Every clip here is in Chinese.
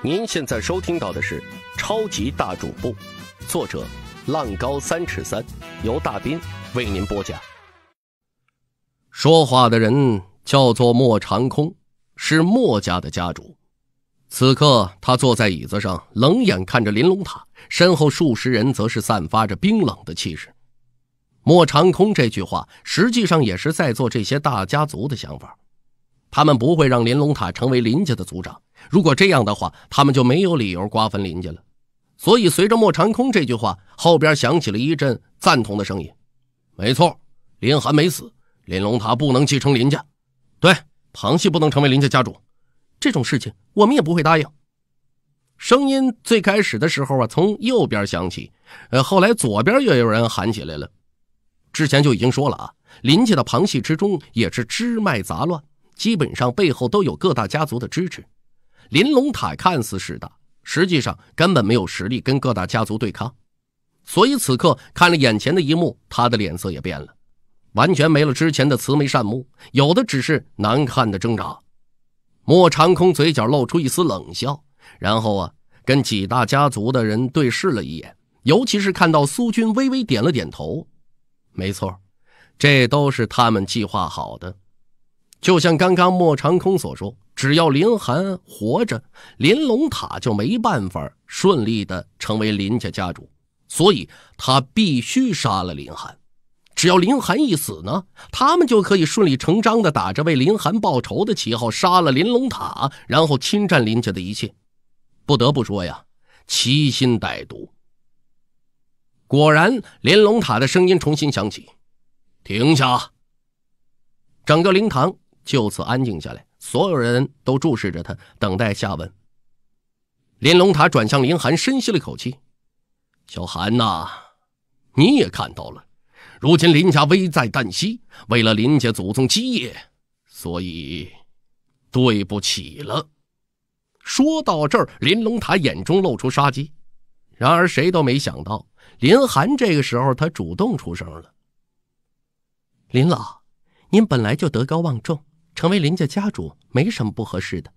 您现在收听到的是《超级大主播》，作者浪高三尺三，由大斌为您播讲。说话的人叫做莫长空，是莫家的家主。此刻他坐在椅子上，冷眼看着玲珑塔，身后数十人则是散发着冰冷的气势。莫长空这句话，实际上也是在做这些大家族的想法。他们不会让林龙塔成为林家的族长，如果这样的话，他们就没有理由瓜分林家了。所以，随着莫长空这句话后边响起了一阵赞同的声音。没错，林寒没死，林龙塔不能继承林家，对庞系不能成为林家家主，这种事情我们也不会答应。声音最开始的时候啊，从右边响起，呃，后来左边也有人喊起来了。之前就已经说了啊，林家的旁系之中也是支脉杂乱。基本上背后都有各大家族的支持，林龙塔看似势大，实际上根本没有实力跟各大家族对抗。所以此刻看着眼前的一幕，他的脸色也变了，完全没了之前的慈眉善目，有的只是难看的挣扎。莫长空嘴角露出一丝冷笑，然后啊，跟几大家族的人对视了一眼，尤其是看到苏军微微点了点头，没错，这都是他们计划好的。就像刚刚莫长空所说，只要林寒活着，林龙塔就没办法顺利的成为林家家主，所以他必须杀了林寒。只要林寒一死呢，他们就可以顺理成章的打着为林寒报仇的旗号杀了林龙塔，然后侵占林家的一切。不得不说呀，其心歹毒。果然，林龙塔的声音重新响起：“停下！”整个灵堂。就此安静下来，所有人都注视着他，等待下文。林龙塔转向林寒，深吸了一口气：“小寒呐，你也看到了，如今林家危在旦夕，为了林家祖宗基业，所以，对不起了。”说到这儿，林龙塔眼中露出杀机。然而，谁都没想到，林寒这个时候他主动出声了：“林老，您本来就德高望重。”成为林家家主没什么不合适的，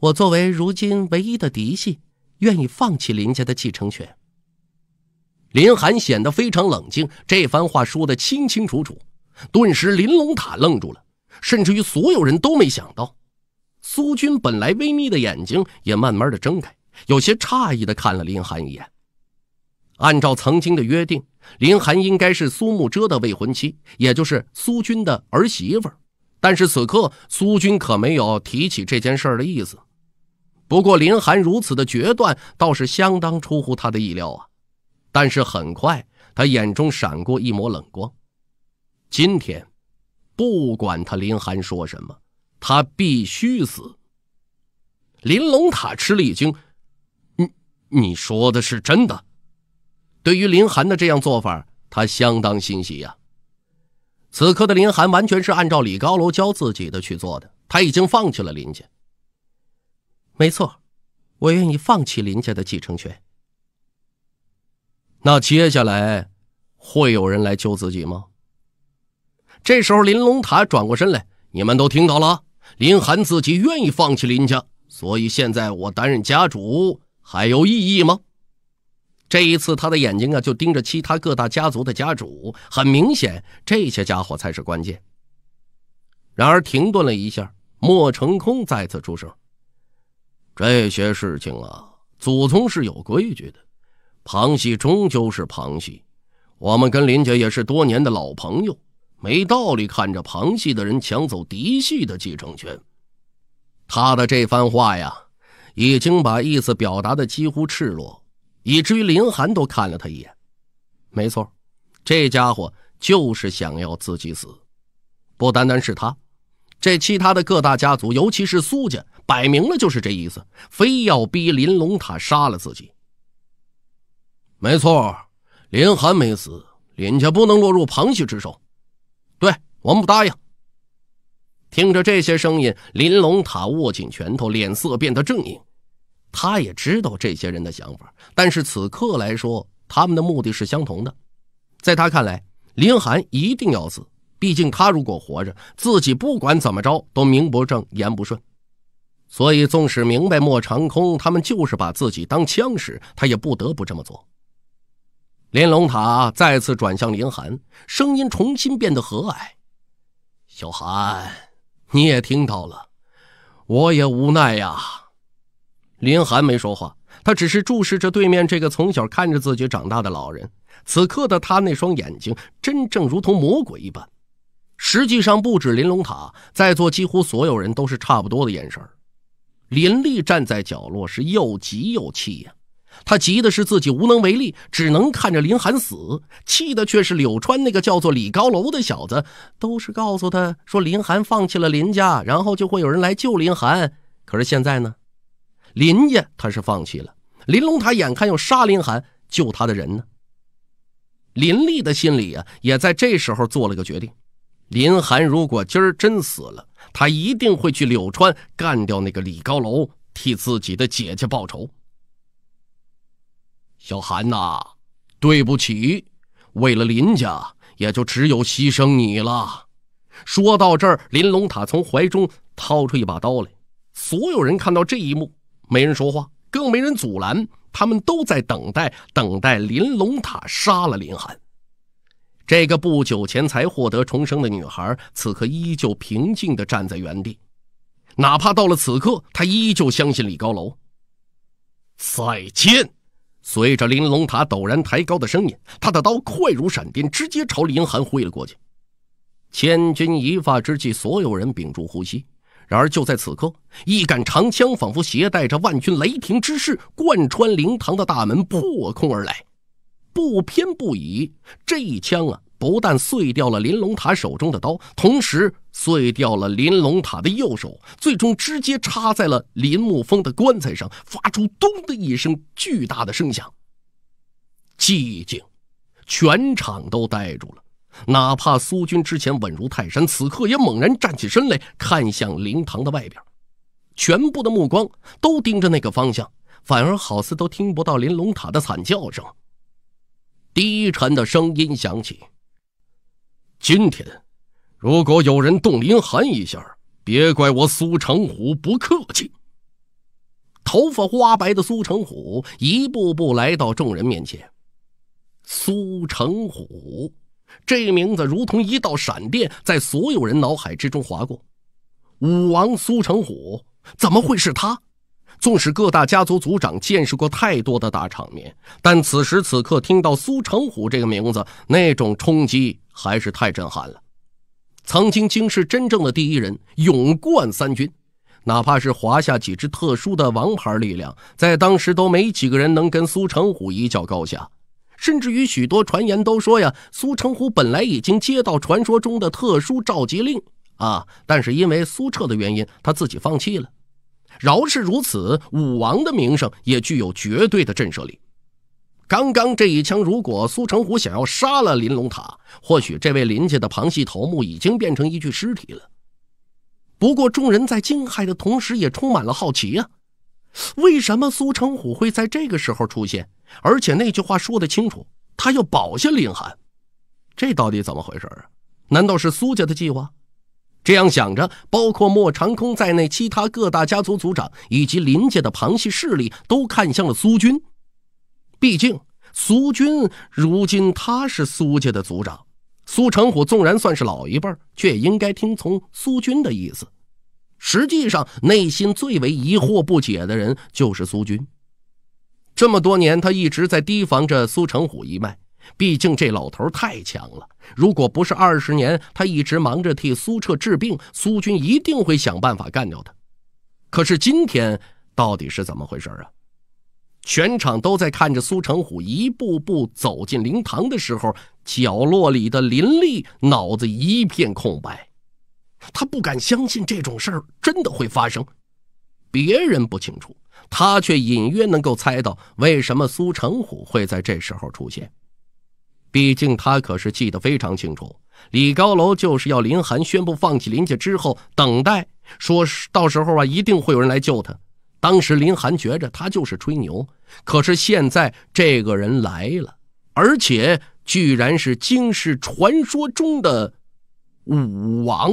我作为如今唯一的嫡系，愿意放弃林家的继承权。林寒显得非常冷静，这番话说的清清楚楚。顿时，林龙塔愣住了，甚至于所有人都没想到，苏军本来微眯的眼睛也慢慢的睁开，有些诧异的看了林寒一眼。按照曾经的约定，林寒应该是苏慕遮的未婚妻，也就是苏军的儿媳妇。但是此刻，苏军可没有提起这件事儿的意思。不过，林寒如此的决断倒是相当出乎他的意料啊。但是很快，他眼中闪过一抹冷光。今天，不管他林寒说什么，他必须死。林龙塔吃了一惊：“你，你说的是真的？”对于林寒的这样做法，他相当欣喜呀。此刻的林寒完全是按照李高楼教自己的去做的，他已经放弃了林家。没错，我愿意放弃林家的继承权。那接下来会有人来救自己吗？这时候，林龙塔转过身来，你们都听到了，林寒自己愿意放弃林家，所以现在我担任家主还有意义吗？这一次，他的眼睛啊就盯着其他各大家族的家主，很明显，这些家伙才是关键。然而，停顿了一下，莫成空再次出声：“这些事情啊，祖宗是有规矩的，旁系终究是旁系。我们跟林家也是多年的老朋友，没道理看着旁系的人抢走嫡系的继承权。”他的这番话呀，已经把意思表达的几乎赤裸。以至于林寒都看了他一眼。没错，这家伙就是想要自己死。不单单是他，这其他的各大家族，尤其是苏家，摆明了就是这意思，非要逼林龙塔杀了自己。没错，林寒没死，林家不能落入庞旭之手。对我们不答应。听着这些声音，林龙塔握紧拳头，脸色变得正硬。他也知道这些人的想法，但是此刻来说，他们的目的是相同的。在他看来，林寒一定要死，毕竟他如果活着，自己不管怎么着都名不正言不顺。所以，纵使明白莫长空他们就是把自己当枪使，他也不得不这么做。连龙塔再次转向林寒，声音重新变得和蔼：“小寒，你也听到了，我也无奈呀。”林寒没说话，他只是注视着对面这个从小看着自己长大的老人。此刻的他那双眼睛，真正如同魔鬼一般。实际上，不止林龙塔，在座几乎所有人都是差不多的眼神。林立站在角落，是又急又气呀。他急的是自己无能为力，只能看着林寒死；气的却是柳川那个叫做李高楼的小子，都是告诉他说林寒放弃了林家，然后就会有人来救林寒。可是现在呢？林家他是放弃了，林龙塔眼看要杀林寒救他的人呢。林立的心里啊，也在这时候做了个决定：林寒如果今儿真死了，他一定会去柳川干掉那个李高楼，替自己的姐姐报仇。小韩呐，对不起，为了林家，也就只有牺牲你了。说到这儿，林龙塔从怀中掏出一把刀来，所有人看到这一幕。没人说话，更没人阻拦，他们都在等待，等待玲珑塔杀了林寒。这个不久前才获得重生的女孩，此刻依旧平静地站在原地，哪怕到了此刻，她依旧相信李高楼。再见！随着玲珑塔陡然抬高的声音，她的刀快如闪电，直接朝林寒挥了过去。千钧一发之际，所有人屏住呼吸。然而，就在此刻，一杆长枪仿佛携带着万钧雷霆之势，贯穿灵堂的大门，破空而来，不偏不倚。这一枪啊，不但碎掉了林龙塔手中的刀，同时碎掉了林龙塔的右手，最终直接插在了林木风的棺材上，发出“咚”的一声巨大的声响。寂静，全场都呆住了。哪怕苏军之前稳如泰山，此刻也猛然站起身来，看向灵堂的外边，全部的目光都盯着那个方向，反而好似都听不到玲珑塔的惨叫声。低沉的声音响起：“今天，如果有人动林寒一下，别怪我苏成虎不客气。”头发花白的苏成虎一步步来到众人面前，苏成虎。这名字如同一道闪电，在所有人脑海之中划过。武王苏成虎怎么会是他？纵使各大家族族长见识过太多的大场面，但此时此刻听到苏成虎这个名字，那种冲击还是太震撼了。曾经惊世真正的第一人，勇冠三军，哪怕是华夏几支特殊的王牌力量，在当时都没几个人能跟苏成虎一较高下。甚至于许多传言都说呀，苏成虎本来已经接到传说中的特殊召集令啊，但是因为苏彻的原因，他自己放弃了。饶是如此，武王的名声也具有绝对的震慑力。刚刚这一枪，如果苏成虎想要杀了林龙塔，或许这位林家的旁系头目已经变成一具尸体了。不过，众人在惊骇的同时，也充满了好奇呀。为什么苏成虎会在这个时候出现？而且那句话说得清楚，他要保下林寒，这到底怎么回事啊？难道是苏家的计划？这样想着，包括莫长空在内，其他各大家族族长以及林家的旁系势力，都看向了苏军。毕竟苏军如今他是苏家的族长，苏成虎纵然算是老一辈，却应该听从苏军的意思。实际上，内心最为疑惑不解的人就是苏军。这么多年，他一直在提防着苏成虎一脉，毕竟这老头太强了。如果不是二十年他一直忙着替苏彻治病，苏军一定会想办法干掉他。可是今天到底是怎么回事啊？全场都在看着苏成虎一步步走进灵堂的时候，角落里的林立脑子一片空白。他不敢相信这种事儿真的会发生，别人不清楚，他却隐约能够猜到为什么苏成虎会在这时候出现。毕竟他可是记得非常清楚，李高楼就是要林寒宣布放弃林家之后等待，说到时候啊一定会有人来救他。当时林寒觉着他就是吹牛，可是现在这个人来了，而且居然是京师传说中的武王。